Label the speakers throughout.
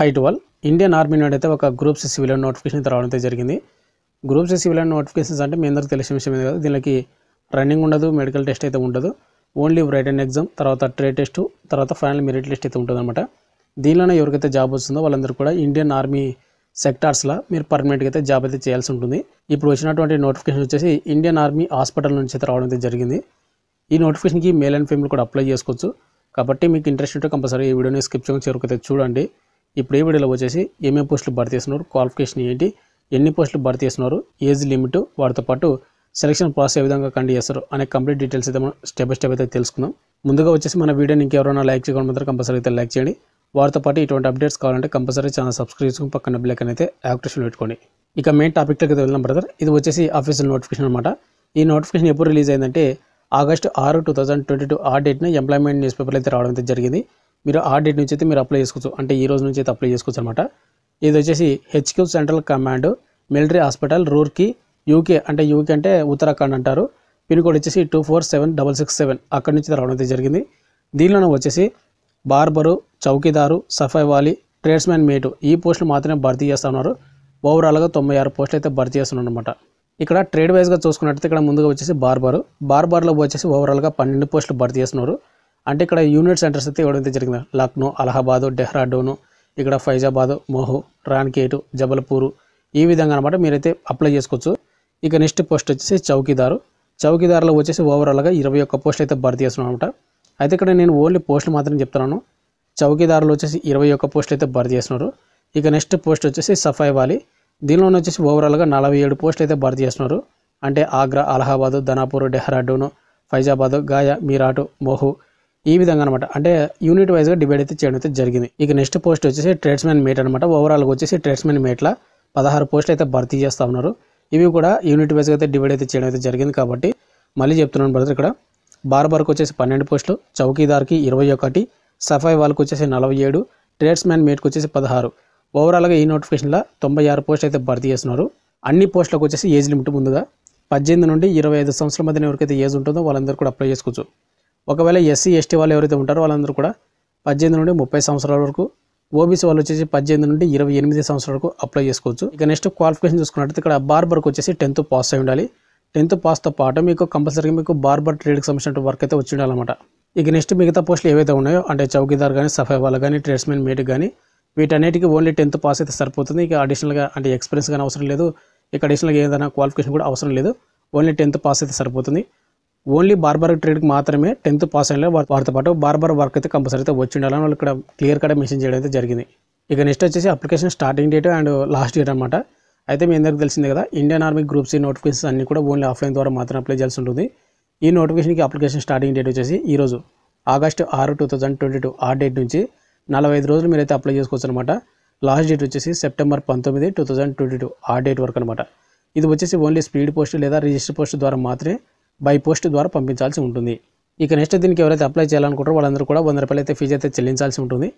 Speaker 1: high wall Indian army నుండి అయితే ఒక గ్రూప్స్ సివిలియన్ నోటిఫికేషన్ రావడం జరిగింది గ్రూప్స్ సివిలియన్ నోటిఫికేషన్స్ అంటే మీ అందరికీ తెలిసిన విషయం కాదు దీనికి రన్నింగ్ ఉండదు మెడికల్ టెస్ట్ అయితే ఉండదు ఓన్లీ రైటన్ ఎగ్జామ్ తర్వాత ట్రేడ్ టెస్ట్ తర్వాత ఫైనల్ మెరిట్ లిస్ట్ అయితే ఉంటుందన్నమాట దీనిలోనే ఎవరికైతే జాబ్ వస్తుందో వాళ్ళందరూ కూడా ఇండియన్ ఆర్మీ సెక్టార్స్లో మీరు పర్మనెంట్గా అయితే జాబ్ అయితే చేయాల్సి ఉంటుంది ఇప్పుడు వచ్చినటువంటి నోటిఫికేషన్ వచ్చేసి ఇండియన్ ఆర్మీ హాస్పిటల్ నుంచి అయితే రావడం అయితే జరిగింది ఈ నోటిఫికేషన్కి మేల్ అండ్ ఫీమేల్ కూడా అప్లై చేసుకోవచ్చు కాబట్టి మీకు ఇంట్రెస్ట్ ఉంటే కంపల్సరీ ఈ వీడియోని స్కిప్ చేయడం చేరుకైతే చూడండి ఇప్పుడు ఈ వీడియోలో వచ్చేసి ఏమేమి పోస్టులు భర్తీ చేస్తున్నారు క్వాలిఫికేషన్ ఏంటి ఎన్ని పోస్టులు భర్తీ చేస్తున్నారు ఏజ్ లిమిట్ వాటితో పాటు సెలక్షన్ ప్రాసెస్ ఏ విధంగా కండి చేస్తారు అనే కంప్లీట్ డీటెయిల్స్ అయితే మనం స్టెప్ బై స్టెప్ అయితే తెలుసుకుందాం ముందుగా వచ్చేసి మన వీడియోని ఇంకెవరైనా లైక్ చేయడం మాత్రం కంపల్సరీ అయితే లైక్ చేయండి వారితో పాటు ఇటువంటి అప్డేట్స్ కావాలంటే కంపల్సరీ ఛానల్ సబ్స్క్రైబ్ చేసుకుని పక్కన బెల్ అయితే యాక్టివేషన్ పెట్టుకోండి ఇక మెయిన్ అయితే వెళ్దాం బ్రదర్ ఇది వచ్చేసి ఆఫీషియల్ నోటిఫికేషన్ అనమాట ఈ నోటిఫికేషన్ ఎప్పుడు రిలీజ్ అయిందంటే ఆగస్టు ఆరు టూ థౌజండ్ ట్వంటీ టూ ఆ డేట్న ఎంప్లాయ్మెంట్ న్యూస్ పేపర్లు అయితే రావడం అయితే జరిగింది మీరు ఆ డేట్ నుంచి అయితే మీరు అప్లై చేసుకోవచ్చు అంటే ఈ రోజు నుంచి అయితే అప్లై చేసుకోవచ్చు అనమాట ఇది వచ్చేసి HQ central command military hospital Roorkee UK అంటే యూకే అంటే ఉత్తరాఖండ్ అంటారు పిన్ కోడ్ వచ్చేసి two four seven double six seven అక్కడి నుంచి రావడం అయితే జరిగింది దీనిలోనూ వచ్చేసి బార్బరు చౌకీదారు సఫై వాలి ట్రేడ్స్మెన్ మేటు ఈ పోస్టులు మాత్రమే భర్తీ చేస్తున్నారు ఓవరాల్గా తొంభై ఆరు పోస్టులు అయితే భర్తీ చేస్తున్నారు అనమాట ఇక్కడ ట్రేడ్ వైజ్గా చూసుకున్నట్టయితే ఇక్కడ ముందుగా వచ్చేసి బార్బరు బార్బర్లో వచ్చేసి ఓవరాల్గా పన్నెండు పోస్టులు భర్తీ చేస్తున్నారు అంటే ఇక్కడ యూనిట్ సెంటర్స్ అయితే ఇవ్వడం జరిగింది లక్నో అలహాబాదు డెహ్రాడోను ఇక్కడ ఫైజాబాదు మోహు రాన్కేటు జబల్పూరు ఈ విధంగా అనమాట మీరైతే అప్లై చేసుకోవచ్చు ఇక నెక్స్ట్ పోస్ట్ వచ్చేసి చౌకీదారు చౌకీదారులో వచ్చేసి ఓవరాల్గా ఇరవై ఒక్క పోస్టులు అయితే భర్తీ చేస్తున్నాం అనమాట అయితే ఇక్కడ నేను ఓన్లీ పోస్టులు మాత్రం చెప్తున్నాను చౌకీదారులు వచ్చేసి ఇరవై ఒక్క పోస్టులు అయితే భర్తీ చేస్తున్నారు ఇక నెక్స్ట్ పోస్ట్ వచ్చేసి సఫాయి వాలి దీనిలో వచ్చేసి ఓవరాల్గా నలభై ఏడు పోస్టులు అయితే భర్తీ చేస్తున్నారు అంటే ఆగ్రా అలహాబాదు ధనాపూర్ డెహ్రాడూను ఫైజాబాదు గాయా మీరాటు మోహు ఈ విధంగా అనమాట అంటే యూనిట్ వైజ్గా డివైడ్ అయితే చేయడం అయితే జరిగింది ఇక నెక్స్ట్ పోస్ట్ వచ్చేసి ట్రేడ్స్మెన్ మేట్ అనమాట ఓవరాల్గా వచ్చేసి ట్రేడ్స్మెన్ మేట్ల పదహారు పోస్టులు అయితే భర్తీ చేస్తూ ఉన్నారు ఇవి కూడా యూనిట్ వైజ్గా అయితే డివైడ్ అయితే చేయడం అయితే జరిగింది కాబట్టి మళ్ళీ చెప్తున్నాను బ్రదర్ ఇక్కడ బార్బర్కి వచ్చేసి పన్నెండు పోస్టులు చౌకీదార్కి ఇరవై ఒకటి సఫాయి వాళ్ళకి వచ్చేసి నలభై ఏడు ట్రేడ్స్మెన్ మేట్కి వచ్చేసి పదహారు ఓవరాల్గా ఈ నోటిఫికేషన్లో తొంభై ఆరు పోస్టులు అయితే భర్తీ చేస్తున్నారు అన్ని పోస్టులకు వచ్చేసి ఏజ్ లిమిట్ ముందుగా పద్దెనిమిది నుండి ఇరవై ఐదు సంవత్సరాల మధ్యన ఎవరికైతే ఏజ్ ఉంటుందో వాళ్ళందరూ కూడా అప్లై చేసుకోవచ్చు ఒకవేళ ఎస్సీ ఎస్టీ వాళ్ళు ఎవరైతే ఉంటారో వాళ్ళందరూ కూడా పద్దెనిమిది నుండి ముప్పై సంవత్సరాల వరకు ఓబీసీ వాళ్ళు వచ్చేసి పద్దెనిమిది నుండి ఇరవై ఎనిమిది సంవత్సరాల వరకు అప్లై చేసుకోవచ్చు ఇక నెక్స్ట్ క్వాలిఫికేషన్ చూసుకున్నట్టు ఇక్కడ బార్బర్కి వచ్చేసి టెన్త్ పాస్ అయి ఉండాలి టెన్త్ పాస్తో పాటు మీకు కంపల్సరీగా మీకు బార్బర్ ట్రేడ్కి సంబంధించిన వర్క్ అయితే వచ్చి ఉండాలన్నమాట ఇక నెక్స్ట్ మిగతా పోస్టులు ఏవైతే ఉన్నాయో అంటే చౌకీదార్ కానీ సఫై వాళ్ళు కానీ ట్రేడ్స్మెన్ మేట్ కానీ వీటన్నిటికీ ఓన్లీ టెన్త్ పాస్ అయితే సరిపోతుంది ఇక అడిషనల్గా అంటే ఎక్స్పీరియన్స్ కానీ అవసరం లేదు ఇక అడిషనల్గా ఏదైనా క్వాలిఫికేషన్ కూడా అవసరం లేదు ఓన్లీ టెన్త్ పాస్ అయితే సరిపోతుంది ఓన్లీ బార్బర్ ట్రేడ్కి మాత్రమే టెన్త్ పాస్ అయిన వారితో పాటు బార్బర్ వర్క్ అయితే కంపల్సరీ అయితే వచ్చి ఉండాలని వాళ్ళు ఇక్కడ క్లియర్ కట్ మెన్షన్ చేయడం అయితే జరిగింది ఇక నెక్స్ట్ వచ్చేసి application starting date and last date అనమాట అయితే మీ అందరికీ తెలిసిందే కదా ఇండియన్ ఆర్మీ గ్రూప్స్ ఈ నోటిఫికేషన్స్ అన్ని కూడా ఓన్లీ ఆఫ్లైన్ ద్వారా మాత్రమే అప్లై చేయాల్సి ఉంటుంది ఈ నోటిఫికేషన్కి అప్లికేషన్ స్టార్టింగ్ డేట్ వచ్చేసి ఈరోజు ఆగస్టు ఆరు టూ థౌజండ్ ట్వంటీ టూ ఆ డేట్ నుంచి నలభై ఐదు రోజులు మీరైతే అప్లై చేసుకోవచ్చు అనమాట లాస్ట్ డేట్ వచ్చేసి సెప్టెంబర్ పంతొమ్మిది టూ థౌజండ్ ట్వంటీ టూ ఆ డేట్ వరకు అనమాట ఇది వచ్చేసి ఓన్లీ స్పీడ్ పోస్ట్ లేదా రిజిస్టర్ పోస్ట్ ద్వారా మాత్రమే బై పోస్ట్ ద్వారా పంపించాల్సి ఉంటుంది ఇక నెక్స్ట్ దీనికి ఎవరైతే అప్లై చేయాలనుకుంటారో వాళ్ళందరూ కూడా వంద రూపాయలు అయితే ఫీజు అయితే చెల్లించాల్సి ఉంటుంది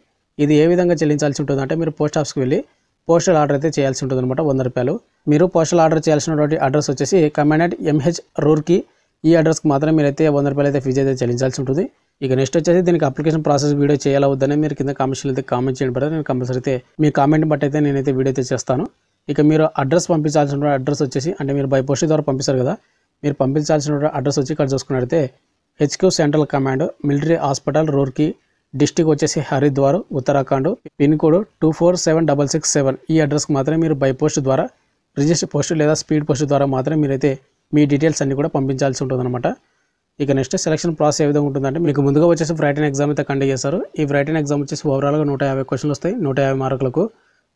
Speaker 1: ఇది ఏ విధంగా చెల్లించాల్సి ఉంటుంది అంటే మీరు పోస్ట్ ఆఫీస్కి వెళ్ళి పోస్టల్ ఆర్డర్ అయితే చేయాల్సి ఉంటుంది అనమాట వంద రూపాయలు మీరు పోస్టల్ ఆర్డర్ చేయాల్సినటువంటి అడ్రస్ వచ్చేసి కమాండ్ ఎంహెచ్ రూర్కి ఈ అడ్రస్కి మాత్రమే అయితే వంద రూపాయలు అయితే ఫీజు అయితే చెల్లించాల్సి ఉంటుంది ఇక నెక్స్ట్ వచ్చేసి దీనికి అప్లికేషన్ ప్రాసెస్ వీడియో చేయాలవద్దని మీరు కింద కామెంట్స్లో అయితే కామెంట్ చేయడం పడదు నేను కంపల్సరీ అయితే మీ కామెంట్ బట్టి అయితే నేనైతే వీడియో అయితే చేస్తాను ఇక మీరు అడ్రస్ పంపించాల్సిన అడ్రస్ వచ్చేసి అంటే మీరు బై పోస్ట్ ద్వారా పంపిస్తారు కదా మీరు పంపించాల్సిన అడ్రస్ వచ్చి ఇక్కడ చూసుకున్నట్టయితే HQ central command military hospital Roorkee district వచ్చేసి Haridwar Uttarakhand pin code two four seven double six seven ఈ అడ్రస్కి మాత్రమే మీరు బై పోస్ట్ ద్వారా రిజిస్టర్ పోస్ట్ లేదా స్పీడ్ పోస్ట్ ద్వారా మాత్రమే మీరైతే మీ డీటెయిల్స్ అన్నీ కూడా పంపించాల్సి ఉంటుందన్నమాట ఇక నెక్స్ట్ సెలక్షన్ ప్రాసెస్ ఏ విధంగా ఉంటుందంటే మీకు ముందుగా వచ్చేసి ఫ్రైటన్ ఎగ్జామ్ అయితే కండక్ట్ చేస్తారు ఈ ఫ్రైటన్ ఎగ్జామ్ వచ్చేసి ఓవరాల్గా నూట యాభై క్వశ్చన్లు వస్తాయి నూట యాభై మార్కులకు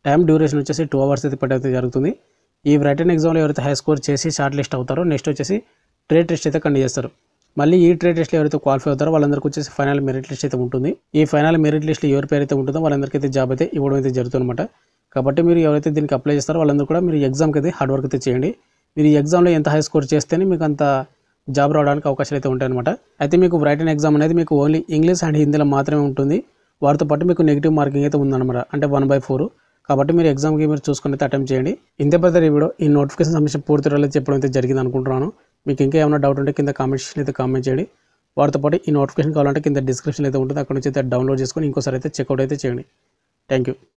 Speaker 1: టైం డ్యూరేషన్ వచ్చేసి టూ అవర్స్ అయితే అయితే జరుగుతుంది ఈ రిటర్న్ ఎగ్జామ్లో ఎవరైతే హై స్కోర్ చేసి షార్ట్ లిస్ట్ అవుతారో నెక్స్ట్ వచ్చేసి ట్రేడ్ టెస్ట్ అయితే కండక్ట్ చేస్తారు మళ్ళీ ఈ ట్రేడ్ టెస్ట్లో ఎవరైతే క్వాలిఫై అవుతారో వాళ్ళందరికీ వచ్చేసి ఫైనల్ మెరిట్ లిస్ట్ అయితే ఉంటుంది ఈ ఫైనల్ మెరిట్ లిస్ట్ ఎవరి పేరు అయితే ఉంటుందో వాళ్ళందరికీ అయితే జాబ్ అయితే ఇవ్వడం అయితే జరుగుతుందన్నమాట కాబట్టి మీరు ఎవరైతే దీనికి అప్లై చేస్తారో వాళ్ళందరూ కూడా మీరు ఎగ్జామ్కి అయితే హార్డ్ వర్క్ అయితే చేయండి మీరు ఈ ఎగ్జామ్లో ఎంత హై స్కోర్ చేస్తేనే మీకు అంత జాబ్ రావడానికి అవకాశాలు అయితే ఉంటాయన్నమాట అయితే మీకు రైటన్ ఎగ్జామ్ అనేది మీకు ఓన్లీ ఇంగ్లీష్ అండ్ హిందీలో మాత్రమే ఉంటుంది వారితో పాటు మీకు నెగిటివ్ మార్కింగ్ అయితే ఉందన్నమాట అంటే వన్ బై ఫోర్ కాబట్టి మీరు ఎగ్జామ్కి మీరు చూసుకుని అయితే అటెంప్ట్ చేయండి ఇంతే పెద్ద ఈ వీడియో ఈ నోటిఫికేషన్ సమస్య పూర్తి రోజు చెప్పడం అయితే జరిగింది అనుకుంటున్నాను మీకు ఇంకా ఏమైనా డౌట్ ఉంటే కింద కామెంట్స్ అయితే కామెంట్ చేయండి వాటితో పాటు ఈ నోటిఫికేషన్ కావాలంటే కింద డిస్క్రిప్షన్ అయితే ఉంటుంది అక్కడ నుంచి అయితే డౌన్లోడ్ చేసుకొని ఇంకోసారి అయితే చెక్అవుట్ అయితే చేయండి థ్యాంక్ యూ